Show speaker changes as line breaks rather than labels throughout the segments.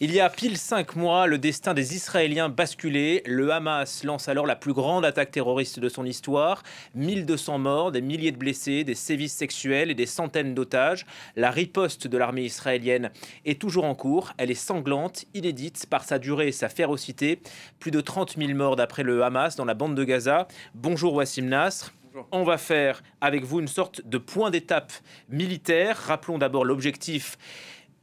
Il y a pile cinq mois, le destin des Israéliens basculait. Le Hamas lance alors la plus grande attaque terroriste de son histoire. 1200 morts, des milliers de blessés, des sévices sexuels et des centaines d'otages. La riposte de l'armée israélienne est toujours en cours. Elle est sanglante, inédite par sa durée et sa férocité. Plus de 30 000 morts d'après le Hamas dans la bande de Gaza. Bonjour Wassim Nasr. On va faire avec vous une sorte de point d'étape militaire. Rappelons d'abord l'objectif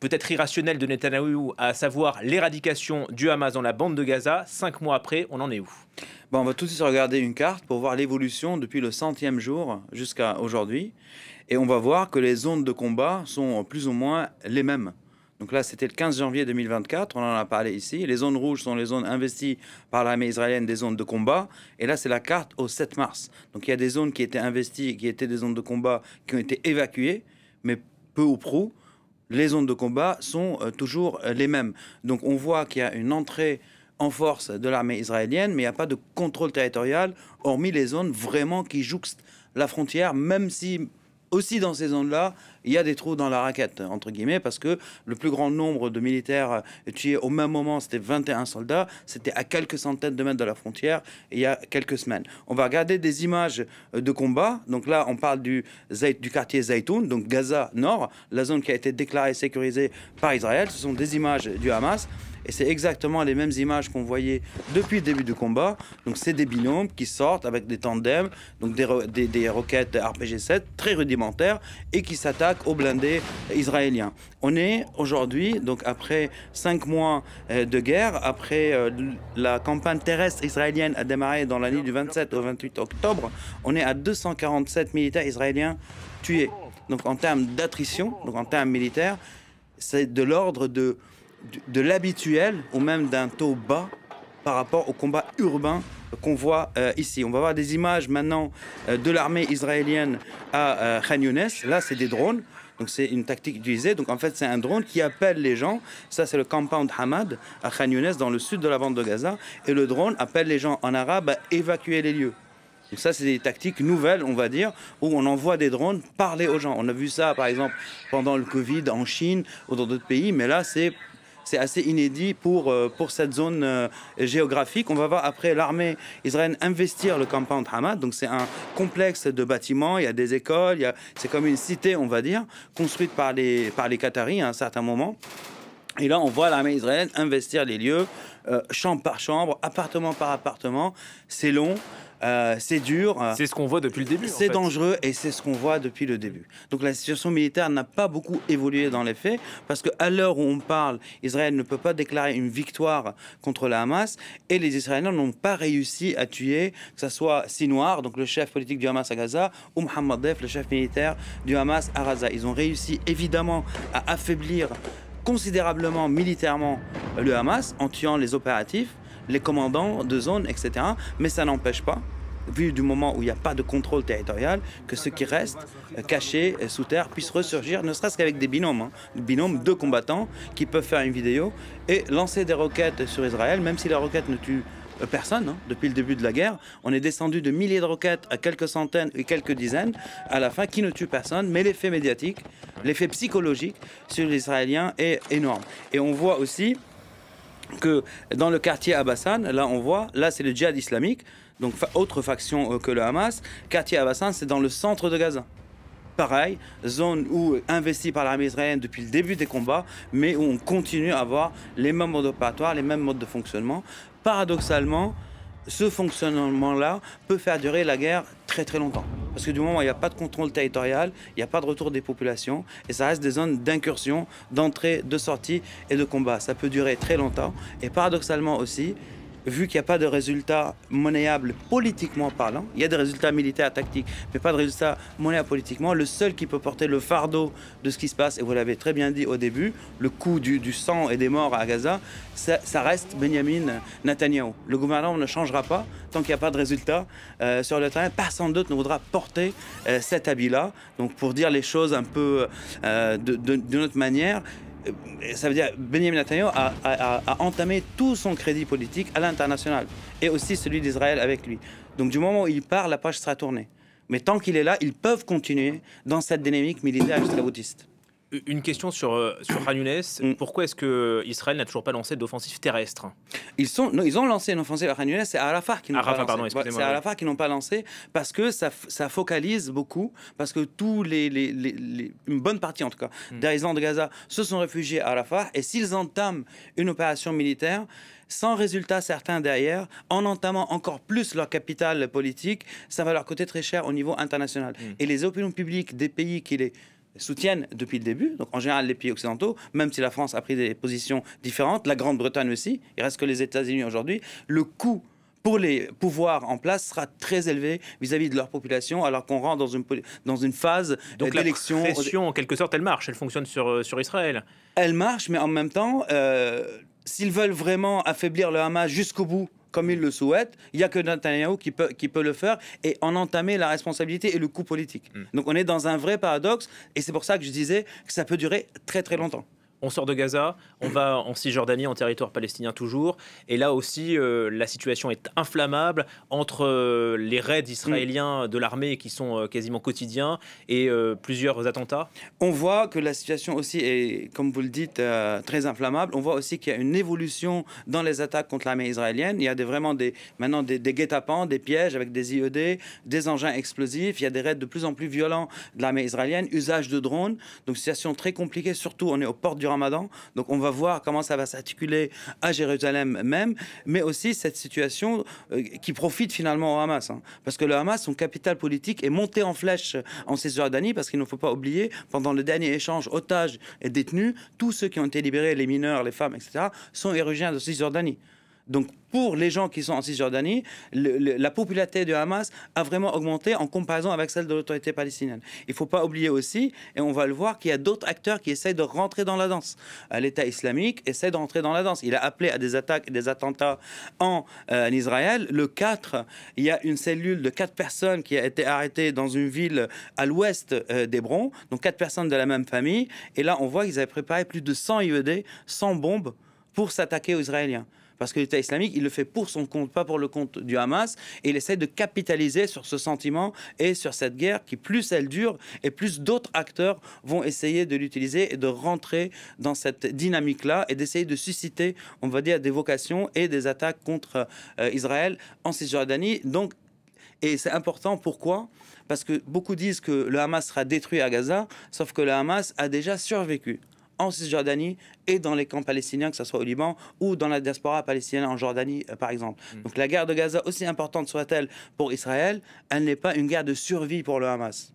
peut-être irrationnel de Netanyahu à savoir l'éradication du Hamas dans la bande de Gaza. Cinq mois après, on en est où bon, On va tout de suite
regarder une carte pour voir l'évolution depuis le centième jour jusqu'à aujourd'hui. Et on va voir que les zones de combat sont plus ou moins les mêmes. Donc là, c'était le 15 janvier 2024, on en a parlé ici. Les zones rouges sont les zones investies par l'armée israélienne des zones de combat. Et là, c'est la carte au 7 mars. Donc il y a des zones qui étaient investies, qui étaient des zones de combat, qui ont été évacuées, mais peu ou prou les zones de combat sont euh, toujours euh, les mêmes. Donc on voit qu'il y a une entrée en force de l'armée israélienne, mais il n'y a pas de contrôle territorial, hormis les zones vraiment qui jouxtent la frontière, même si aussi dans ces zones-là, il y a des trous dans la raquette, entre guillemets, parce que le plus grand nombre de militaires euh, tués au même moment, c'était 21 soldats, c'était à quelques centaines de mètres de la frontière, il y a quelques semaines. On va regarder des images euh, de combat. Donc là, on parle du, quartier Zaitoun, donc Gaza Nord, la zone qui a été déclarée sécurisée par Israël. Ce sont des images du Hamas. Et c'est exactement les mêmes images qu'on voyait depuis le début du combat. Donc c'est des binômes qui sortent avec des tandems, donc des, des, des roquettes RPG-7 très rudimentaires et qui s'attaquent aux blindés israéliens. On est aujourd'hui, donc après cinq mois euh, de guerre, après euh, la campagne terrestre israélienne a démarré dans la nuit du 27 au 28 octobre, on est à 247 militaires israéliens tués. Donc en termes d'attrition, donc en termes militaires, c'est de l'ordre de de l'habituel ou même d'un taux bas par rapport au combat urbain qu'on voit euh, ici. On va voir des images maintenant euh, de l'armée israélienne à euh, Khan Younes. Là, c'est des drones. Donc c'est une tactique utilisée. Donc en fait, c'est un drone qui appelle les gens. Ça, c'est le compound Hamad à Khan Younes, dans le sud de la bande de Gaza. Et le drone appelle les gens en arabe à évacuer les lieux. Donc ça, c'est des tactiques nouvelles, on va dire, où on envoie des drones parler aux gens. On a vu ça, par exemple, pendant le Covid en Chine ou dans d'autres pays, mais là, c'est c'est assez inédit pour, euh, pour cette zone euh, géographique. On va voir après l'armée israélienne investir le de Hamad. Donc c'est un complexe de bâtiments, il y a des écoles, c'est comme une cité, on va dire, construite par les, par les Qataris à un certain moment. Et là, on voit l'armée israélienne investir les lieux, euh, chambre par chambre, appartement par appartement. C'est long. Euh, c'est dur. C'est ce qu'on voit depuis le début. C'est dangereux et c'est ce qu'on voit depuis le début. Donc la situation militaire n'a pas beaucoup évolué dans les faits parce qu'à l'heure où on parle, Israël ne peut pas déclarer une victoire contre la Hamas et les Israéliens n'ont pas réussi à tuer que ce soit Sinoir, donc le chef politique du Hamas à Gaza, ou Mohamed Def, le chef militaire du Hamas à Gaza. Ils ont réussi évidemment à affaiblir considérablement militairement le Hamas en tuant les opératifs, les commandants de zone, etc. Mais ça n'empêche pas vu du moment où il n'y a pas de contrôle territorial, que ce qui reste euh, caché euh, sous terre puisse ressurgir, ne serait-ce qu'avec des binômes, hein. binômes de combattants qui peuvent faire une vidéo et lancer des roquettes sur Israël, même si la roquette ne tue euh, personne hein, depuis le début de la guerre. On est descendu de milliers de roquettes à quelques centaines et quelques dizaines, à la fin qui ne tue personne, mais l'effet médiatique, l'effet psychologique sur les Israéliens est énorme. Et on voit aussi que dans le quartier Abbasan, là on voit, là c'est le djihad islamique, donc autre faction euh, que le Hamas. Quartier Abbasan, c'est dans le centre de Gaza. Pareil, zone où euh, investie par l'armée israélienne depuis le début des combats, mais où on continue à avoir les mêmes modes opératoires, les mêmes modes de fonctionnement. Paradoxalement, ce fonctionnement-là peut faire durer la guerre très très longtemps. Parce que du moment où il n'y a pas de contrôle territorial, il n'y a pas de retour des populations, et ça reste des zones d'incursion, d'entrée, de sortie et de combat. Ça peut durer très longtemps. Et paradoxalement aussi, vu qu'il n'y a pas de résultats monnayables politiquement parlant, il y a des résultats militaires, tactiques, mais pas de résultats monnayables politiquement, le seul qui peut porter le fardeau de ce qui se passe, et vous l'avez très bien dit au début, le coût du, sang et des morts à Gaza, ça, reste Benjamin Netanyahu. Le gouvernement ne changera pas tant qu'il n'y a pas de résultats euh, sur le terrain. Pas sans doute ne voudra porter euh, cet habit-là. Donc pour dire les choses un peu euh, de, de notre manière, euh, ça veut dire Benjamin Netanyahu a, a, entamé tout son crédit politique à l'international et aussi celui d'Israël avec lui. Donc du moment où il part, la page sera tournée. Mais tant qu'il est là, ils peuvent continuer dans cette dynamique militaire jusqu'à une question sur, euh, sur mm. Mm. Pourquoi est-ce que Israël n'a toujours pas lancé d'offensive terrestre ils, sont, ils ont lancé une offensive à Han c'est à Arafat qui n'ont pas lancé. Bah, c'est Arafat qui n'ont pas lancé parce que ça, ça, focalise beaucoup, parce que tous les, une bonne partie en tout cas, mm. des résidents de Gaza se sont réfugiés à Arafat et s'ils entament une opération militaire, sans résultat certain derrière, en entamant encore plus leur capital politique, ça va leur coûter très cher au niveau international. Et les opinions publiques des pays qui les soutiennent depuis le début. Donc en général, les pays occidentaux, même si la France a pris des positions différentes, la Grande-Bretagne aussi, il reste que les États-Unis aujourd'hui, le coût pour les pouvoirs en place sera très élevé vis-à-vis de leur population, alors qu'on rentre dans une, dans une phase Donc La pression, en quelque
sorte, elle marche, elle fonctionne sur, euh, Israël.
Elle marche, mais en même temps, euh, s'ils veulent vraiment affaiblir le Hamas jusqu'au bout, comme il le souhaite. Il n'y a que Netanyahu qui peut, qui peut le faire et en entamer la responsabilité et le coup politique. Mm. Donc on est dans un vrai paradoxe et c'est pour ça que je disais que ça peut durer très très longtemps on sort de Gaza, on va en Cisjordanie,
en territoire palestinien toujours. Et là aussi, euh, la situation est inflammable entre euh, les raids mm. israéliens de l'armée qui sont euh, quasiment quotidiens et plusieurs
attentats. On voit que la situation aussi est, comme vous le dites, très inflammable. On voit aussi qu'il y a une évolution dans les attaques contre l'armée israélienne. Il y a vraiment des, maintenant des, guet-apens, des pièges avec des IED, des engins explosifs. Il y a des raids de plus en plus violents de l'armée israélienne, usage de drones. Donc, situation très compliquée, surtout on est aux portes du Ramadan. Donc on va voir comment ça va s'articuler à Jérusalem même, mais aussi cette situation euh, qui profite finalement au Hamas. Hein. Parce que le Hamas, son capital politique est monté en flèche en Cisjordanie, parce qu'il ne faut pas oublier, pendant le dernier échange otage et détenus, tous ceux qui ont été libérés, les mineurs, les femmes, etc., sont érugiens de Cisjordanie. Donc pour les gens qui sont en Cisjordanie, la popularité de Hamas a vraiment augmenté en comparaison avec celle de l'autorité palestinienne. Il ne faut pas oublier aussi, et on va le voir, qu'il y a d'autres acteurs qui essayent de rentrer dans la danse. Euh, L'État islamique essaie de rentrer dans la danse. Il a appelé à des attaques et des attentats en, euh, Israël. Le 4, il y a une cellule de 4 personnes qui a été arrêtée dans une ville à l'ouest euh, d'Hébron, donc 4 personnes de la même famille. Et là, on voit qu'ils avaient préparé plus de 100 IED, 100 bombes pour s'attaquer aux Israéliens parce que l'État islamique, il le fait pour son compte, pas pour le compte du Hamas, et il essaie de capitaliser sur ce sentiment et sur cette guerre qui, plus elle dure, et plus d'autres acteurs vont essayer de l'utiliser et de rentrer dans cette dynamique-là et d'essayer de susciter, on va dire, des vocations et des attaques contre euh, Israël en Cisjordanie. Donc, et c'est important, pourquoi Parce que beaucoup disent que le Hamas sera détruit à Gaza, sauf que le Hamas a déjà survécu en Cisjordanie et dans les camps palestiniens, que ce soit au Liban ou dans la diaspora palestinienne en Jordanie, euh, par exemple. Mm. Donc la guerre de Gaza, aussi importante soit-elle pour Israël, elle n'est pas une guerre de survie pour le Hamas.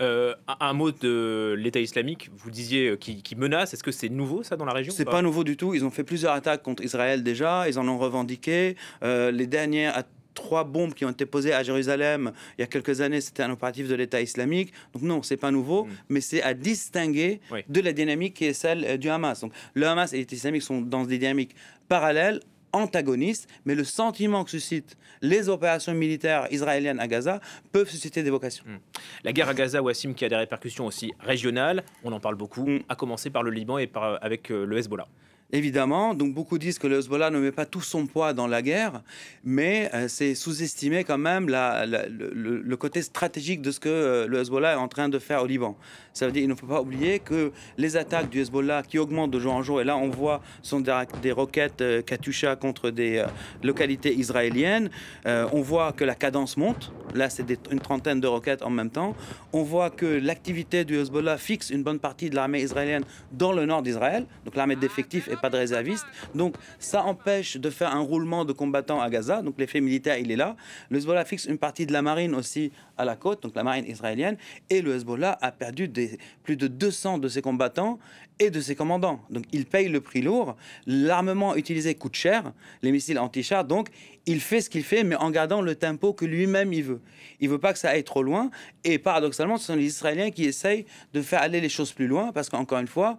Euh, un mot de l'État islamique, vous disiez euh, qui, menace. Est-ce que c'est nouveau ça dans la région C'est pas nouveau
du tout. Ils ont fait plusieurs attaques contre Israël déjà. Ils en ont revendiqué. les dernières attaques trois bombes qui ont été posées à Jérusalem il y a quelques années, c'était un opératif de l'État islamique. Donc non, c'est pas nouveau, mm. mais c'est à distinguer de la dynamique qui est celle euh, du Hamas. Donc le Hamas et l'État islamique sont dans des dynamiques parallèles antagonistes, mais le sentiment que suscitent les opérations militaires israéliennes à Gaza peuvent susciter des vocations. Mm. La guerre à Gaza, Wassim, qui a des répercussions aussi
régionales, on en parle beaucoup, a mm. commencé par le Liban et euh, avec euh, le Hezbollah. Évidemment,
donc beaucoup disent que le Hezbollah ne met pas tout son poids dans la guerre, mais euh, c'est sous-estimer quand même le, côté stratégique de ce que euh, le Hezbollah est en train de faire au Liban. Ça veut dire qu'il ne faut pas oublier que les attaques du Hezbollah qui augmentent de jour en jour, et là on voit sont des, des roquettes euh, Katusha contre des euh, localités israéliennes, on voit que la cadence monte, là c'est une trentaine de roquettes en même temps, on voit que l'activité du Hezbollah fixe une bonne partie de l'armée israélienne dans le nord d'Israël, donc l'armée d'effectifs pas de réservistes. Donc ça empêche de faire un roulement de combattants à Gaza. Donc l'effet militaire, il est là. Le Hezbollah fixe une partie de la marine aussi à la côte, donc la marine israélienne. Et le Hezbollah a perdu des, plus de 200 de ses combattants et de ses commandants. Donc il paye le prix lourd. L'armement utilisé coûte cher, les missiles anti-char. Donc il fait ce qu'il fait, mais en gardant le tempo que lui-même il veut. Il veut pas que ça aille trop loin. Et paradoxalement, ce sont les Israéliens qui essayent de faire aller les choses plus loin, parce qu'encore une fois,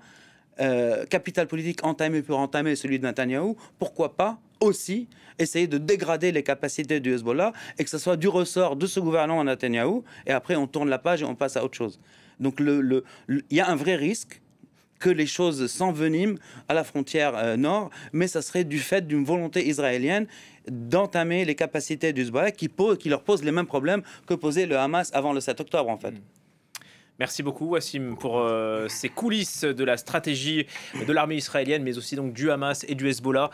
euh, capital politique entamé pour entamer celui de Netanyahou, pourquoi pas aussi essayer de dégrader les capacités du Hezbollah et que ce soit du ressort de ce gouvernement en Netanyahou et après on tourne la page et on passe à autre chose. Donc il le, y a un vrai risque que les choses s'enveniment à la frontière euh, nord, mais ça serait du fait d'une volonté israélienne d'entamer les capacités du Hezbollah qui, pose, qui leur pose les mêmes problèmes que posait le Hamas avant le 7 octobre en fait. Mm. Merci beaucoup,
Wassim, pour euh, ces coulisses de la stratégie de l'armée israélienne, mais aussi donc du Hamas et du Hezbollah.